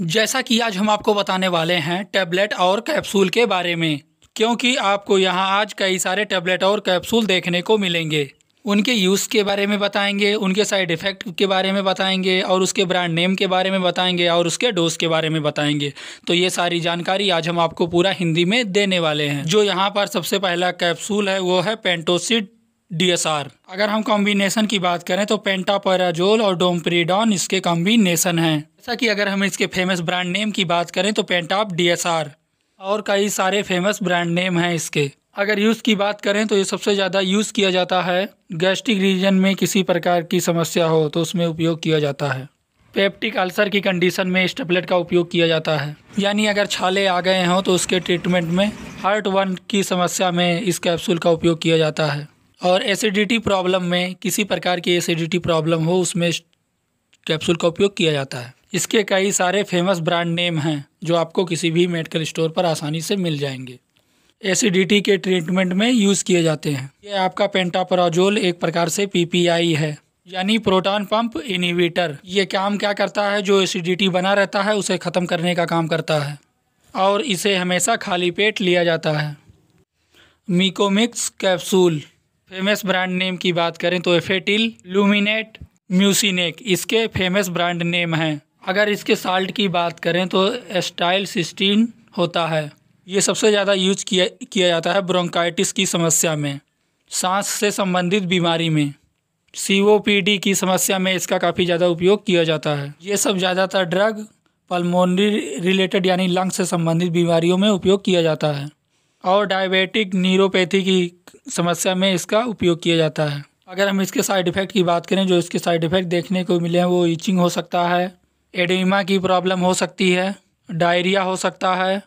जैसा कि आज हम आपको बताने वाले हैं टैबलेट और कैप्सूल के बारे में क्योंकि आपको यहाँ आज कई सारे टैबलेट और कैप्सूल देखने को मिलेंगे उनके यूज़ के बारे में बताएंगे उनके साइड इफ़ेक्ट के बारे में बताएंगे और उसके ब्रांड नेम के बारे में बताएंगे और उसके डोज के बारे में बताएंगे तो ये सारी जानकारी आज हम आपको पूरा हिंदी में देने वाले हैं जो यहाँ पर सबसे पहला कैप्सूल है वो है पेंटोसिड डीएसआर अगर हम कॉम्बिनेशन की बात करें तो पेंटापराजोल और डोमप्रीडॉन इसके कॉम्बिनेशन हैं जैसा कि अगर हम इसके फेमस ब्रांड नेम की बात करें तो पेंटाप डीएसआर और कई सारे फेमस ब्रांड नेम हैं इसके अगर यूज़ की बात करें तो ये सबसे ज़्यादा यूज़ किया जाता है गैस्ट्रिक रीजन में किसी प्रकार की समस्या हो तो उसमें उपयोग किया जाता है पेप्टिक अल्सर की कंडीशन में इस टेबलेट का उपयोग किया जाता है यानी अगर छाले आ गए हों तो उसके ट्रीटमेंट में हार्ट वन की समस्या में इस कैप्सूल का उपयोग किया जाता है और एसिडिटी प्रॉब्लम में किसी प्रकार की एसिडिटी प्रॉब्लम हो उसमें कैप्सूल का उपयोग किया जाता है इसके कई सारे फेमस ब्रांड नेम हैं जो आपको किसी भी मेडिकल स्टोर पर आसानी से मिल जाएंगे एसिडिटी के ट्रीटमेंट में यूज़ किए जाते हैं ये आपका पेंटापराजोल एक प्रकार से पीपीआई है यानी प्रोटॉन पंप इनिवेटर ये काम क्या करता है जो एसिडिटी बना रहता है उसे ख़त्म करने का काम करता है और इसे हमेशा खाली पेट लिया जाता है मीकोमिक्स कैप्सूल फेमस ब्रांड नेम की बात करें तो एफेटिल लूमिनेट म्यूसिनेक इसके फेमस ब्रांड नेम हैं अगर इसके साल्ट की बात करें तो एस्टाइल सिस्टीन होता है ये सबसे ज़्यादा यूज किया किया जाता है ब्रोंकाइटिस की समस्या में सांस से संबंधित बीमारी में सीओपीडी की समस्या में इसका काफ़ी ज़्यादा उपयोग किया जाता है ये सब ज़्यादातर ड्रग पल्मोनरी रिलेटेड यानी लंग से संबंधित बीमारियों में उपयोग किया जाता है और डायबेटिक न्यूरोपैथी की समस्या में इसका उपयोग किया जाता है अगर हम इसके साइड इफ़ेक्ट की बात करें जो इसके साइड इफ़ेक्ट देखने को मिले हैं वो ईचिंग हो सकता है एडिमा की प्रॉब्लम हो सकती है डायरिया हो सकता है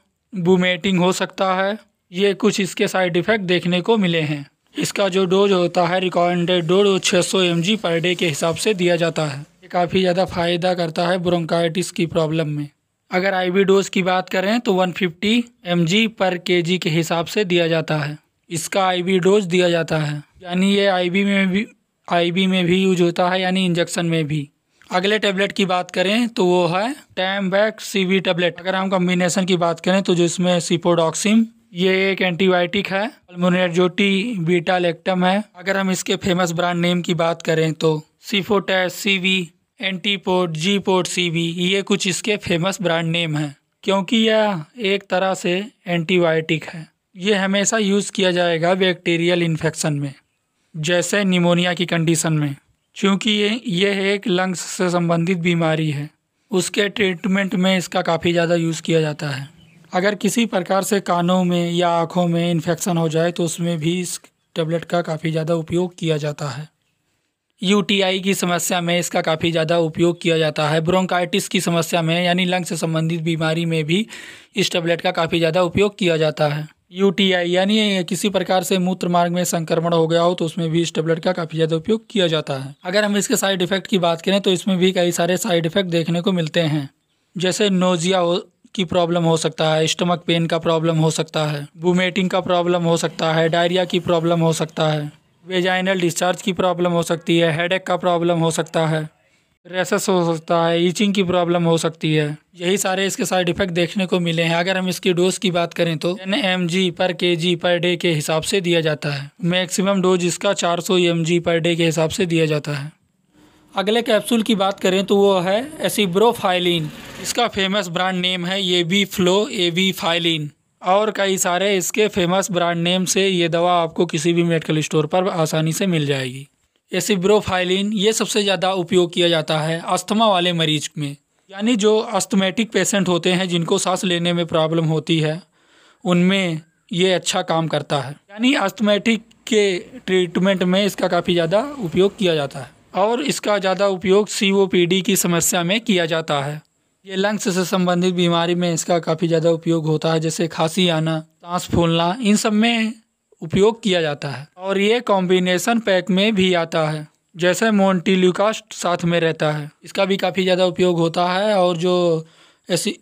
बूमेटिंग हो सकता है ये कुछ इसके साइड इफ़ेक्ट देखने को मिले हैं इसका जो डोज होता है रिकॉमेंडेड डोज वो छः सौ एम जी पर डे के हिसाब से दिया जाता है ये काफ़ी ज़्यादा फ़ायदा करता है ब्रोंकाइटिस की प्रॉब्लम में अगर आईवी डोज की बात करें तो 150 फिफ्टी पर जी के हिसाब से दिया जाता है इसका आईवी डोज दिया जाता है यानी ये आईवी में भी आईवी में भी यूज होता है यानी इंजेक्शन में भी अगले टैबलेट की बात करें तो वो है टैम बैक सी टैबलेट अगर हम कम्बिनेशन की बात करें तो जिसमें सिपोडॉक्सिम ये एक एंटीबायोटिक है पल्मोनेटजोटी बीटा लेक्टम है अगर हम इसके फेमस ब्रांड नेम की बात करें तो सीफोटेस सी वी एंटी पोर्ट जी पोर्ट सी बी ये कुछ इसके फेमस ब्रांड नेम हैं क्योंकि यह एक तरह से एंटीबायोटिक है ये हमेशा यूज़ किया जाएगा बैक्टीरियल इन्फेक्शन में जैसे निमोनिया की कंडीशन में क्योंकि ये यह एक लंग्स से संबंधित बीमारी है उसके ट्रीटमेंट में इसका काफ़ी ज़्यादा यूज़ किया जाता है अगर किसी प्रकार से कानों में या आँखों में इन्फेक्शन हो जाए तो उसमें भी इस टेबलेट का काफ़ी ज़्यादा उपयोग किया जाता है यूटीआई की समस्या में इसका काफ़ी ज़्यादा उपयोग किया जाता है ब्रोंकाइटिस की समस्या में यानी लंग से संबंधित बीमारी में भी इस टैबलेट का काफ़ी ज़्यादा उपयोग किया जाता है यूटीआई यानी किसी प्रकार से मूत्र मार्ग में संक्रमण हो गया हो तो उसमें भी इस टेबलेट का काफ़ी ज़्यादा उपयोग किया जाता है अगर हम इसके साइड इफ़ेक्ट की बात करें तो इसमें भी कई सारे साइड इफ़ेक्ट देखने को मिलते हैं जैसे नोजिया हो की प्रॉब्लम हो सकता है स्टमक पेन का प्रॉब्लम हो सकता है वोमेटिंग का प्रॉब्लम हो सकता है डायरिया की प्रॉब्लम हो सकता है वेजाइनल डिस्चार्ज की प्रॉब्लम हो सकती है हेडेक का प्रॉब्लम हो सकता है रेसेस हो सकता है ईचिंग की प्रॉब्लम हो सकती है यही सारे इसके साइड इफेक्ट देखने को मिले हैं अगर हम इसकी डोज की बात करें तो एन एम जी पर के जी पर डे के हिसाब से दिया जाता है मैक्सिमम डोज इसका 400 सौ एम जी पर डे के हिसाब से दिया जाता है अगले कैप्सूल की बात करें तो वो है एसिब्रोफाइलिन इसका फेमस ब्रांड नेम है A B flow A B फाइलिन और कई सारे इसके फेमस ब्रांड नेम से ये दवा आपको किसी भी मेडिकल स्टोर पर आसानी से मिल जाएगी एसिब्रोफाइलिन ये सबसे ज़्यादा उपयोग किया जाता है अस्थमा वाले मरीज में यानी जो अस्थमेटिक पेशेंट होते हैं जिनको सांस लेने में प्रॉब्लम होती है उनमें ये अच्छा काम करता है यानी अस्थमेटिक के ट्रीटमेंट में इसका काफ़ी ज़्यादा उपयोग किया जाता है और इसका ज़्यादा उपयोग सी की समस्या में किया जाता है ये लंग्स से संबंधित बीमारी में इसका काफ़ी ज़्यादा उपयोग होता है जैसे खांसी आना सांस फूलना इन सब में उपयोग किया जाता है और ये कॉम्बिनेशन पैक में भी आता है जैसे मोन्टील्यूकास्ट साथ में रहता है इसका भी काफ़ी ज़्यादा उपयोग होता है और जो ऐसी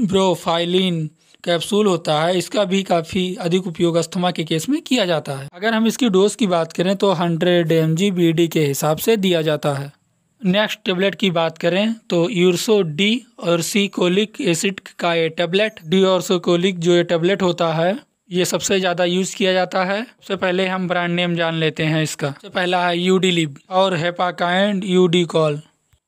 ब्रोफाइलिन कैप्सूल होता है इसका भी काफ़ी अधिक उपयोग अस्थमा के केस में किया जाता है अगर हम इसकी डोज की बात करें तो 100 एम जी के हिसाब से दिया जाता है नेक्स्ट टेबलेट की बात करें तो यूरसो डी और सी कोलिक एसिड का ये टेबलेट डी और सो कोलिक जो ये टेबलेट होता है ये सबसे ज़्यादा यूज़ किया जाता है सबसे पहले हम ब्रांड नेम जान लेते हैं इसका सबसे पहला है यूडीलिब और हेपाकाइंड यूडीकॉल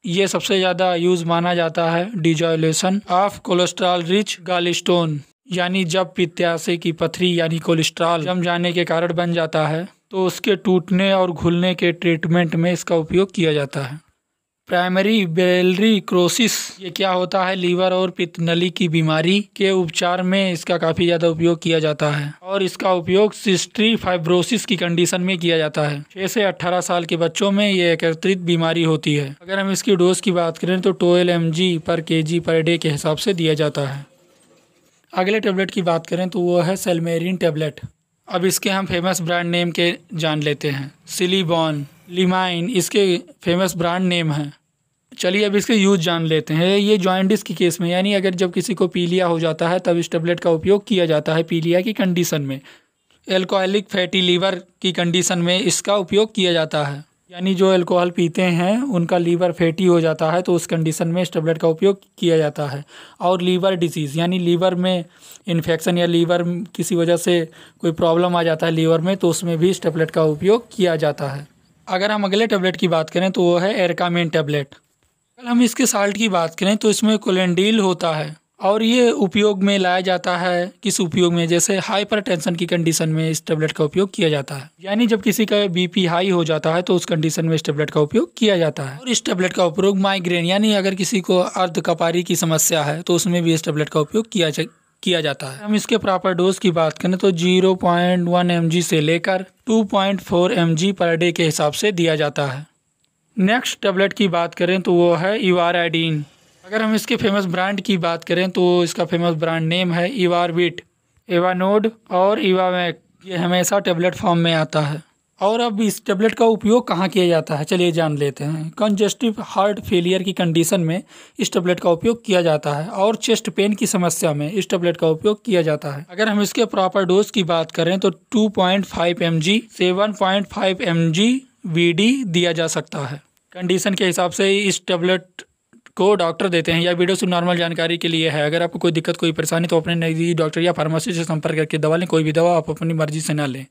ये सबसे ज़्यादा यूज़ माना जाता है dissolution of cholesterol rich gall stone यानी जब पित्याशय की पथरी यानी कोलेस्ट्रॉल जम जाने के कारण बन जाता है तो उसके टूटने और घुलने के ट्रीटमेंट में इसका उपयोग किया जाता है प्राइमरी क्रोसिस ये क्या होता है लीवर और नली की बीमारी के उपचार में इसका काफ़ी ज़्यादा उपयोग किया जाता है और इसका उपयोग सिस्ट्री फाइब्रोसिस की कंडीशन में किया जाता है छह से अट्ठारह साल के बच्चों में ये एकत्रित बीमारी होती है अगर हम इसकी डोज की बात करें तो टोल एम पर के पर डे के हिसाब से दिया जाता है अगले टेबलेट की बात करें तो वो है सेलमेरिन टेबलेट अब इसके हम फेमस ब्रांड नेम के जान लेते हैं सिलीबॉन लिमाइन इसके फेमस ब्रांड नेम है चलिए अब इसके यूज़ जान लेते हैं ये जॉइंटिस के केस में यानी अगर जब किसी को पीलिया हो जाता है तब इस टेबलेट का उपयोग किया जाता है पीलिया की कंडीशन में एल्कोहलिक फैटी लीवर की कंडीशन में इसका उपयोग किया जाता है यानी जो एल्कोहल पीते हैं उनका लीवर फैटी हो जाता है तो उस कंडीशन में इस टेबलेट का उपयोग किया जाता है और लीवर डिजीज़ यानी लीवर में इन्फेक्शन या लीवर किसी वजह से कोई प्रॉब्लम आ जाता है लीवर में तो उसमें भी इस टेबलेट का उपयोग किया जाता है अगर हम अगले टैबलेट की बात करें तो वो है एरकामिन टैबलेट अगर हम इसके साल्ट की बात करें तो इसमें कोलेंडील होता है और ये उपयोग में लाया जाता है किस उपयोग में जैसे हाइपरटेंशन की कंडीशन में इस टैबलेट का उपयोग किया जाता है यानी जब किसी का बीपी हाई हो जाता है तो उस कंडीशन में इस टैबलेट का उपयोग किया जाता है और इस टैबलेट का उपयोग माइग्रेन यानी अगर किसी को अर्ध कपारी की समस्या है तो उसमें भी इस टैबलेट का उपयोग किया किया जाता है हम इसके प्रॉपर डोज की बात करें तो 0.1 पॉइंट से लेकर 2.4 पॉइंट पर डे के हिसाब से दिया जाता है नेक्स्ट टेबलेट की बात करें तो वो है इवार आइडीन अगर हम इसके फेमस ब्रांड की बात करें तो इसका फेमस ब्रांड नेम है इवार एवानोड और इवा ये हमेशा टेबलेट फॉर्म में आता है और अब इस टेबलेट का उपयोग कहाँ किया जाता है चलिए जान लेते हैं कंजेस्टिव हार्ट फेलियर की कंडीशन में इस टेबलेट का उपयोग किया जाता है और चेस्ट पेन की समस्या में इस टेबलेट का उपयोग किया जाता है अगर हम इसके प्रॉपर डोज की बात करें तो 2.5 point five M G seven point five M G V D दिया जा सकता है कंडीशन के हिसाब से इस टेबलेट को डॉक्टर देते हैं या वीडियो सिर्फ नॉर्मल जानकारी के लिए है अगर आपको कोई दिक्कत कोई परेशानी तो अपने नज़दीकी डॉक्टर या फार्मासी से संपर्क करके दवा लें कोई भी दवा आप अपनी मर्जी से ना लें